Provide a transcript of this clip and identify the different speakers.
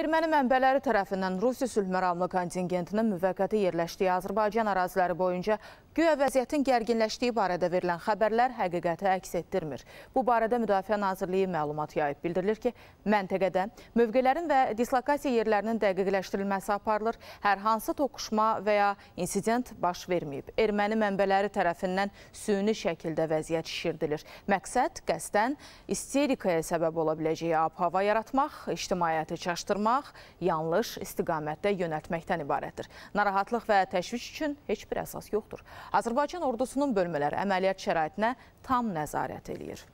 Speaker 1: Erməni mənbələri tərəfindən Rusiya sülhməramlı kontingentinin müvəqqəti yerləşdiyi Azərbaycan əraziləri boyunca Güya vəziyyətin gərginləşdiyi barədə verilən xəbərlər həqiqəti əks etdirmir. Bu barədə Müdafiə Nazirliyi məlumat yayıb bildirilir ki, məntəqədə mövqələrin və dislokasiya yerlərinin dəqiqləşdirilməsi aparılır, hər hansı toqquşma və ya insident baş verməyib. Erməni mənbələri tərəfindən süni şəkildə vəziyyət şişirdilir. Məqsəd qəsdən isterikaya səbəb ola biləcəyi ab-hava yaratmaq, ictimaiyyəti çaşdırmaq, yanlış istiqamətdə yönəltməkdən ibarətdir. Narahatlıq və təşviş üçün heç bir əsas yoxdur. Azərbaycan ordusunun bölmələri əməliyyat şəraitinə tam nəzarət eləyir.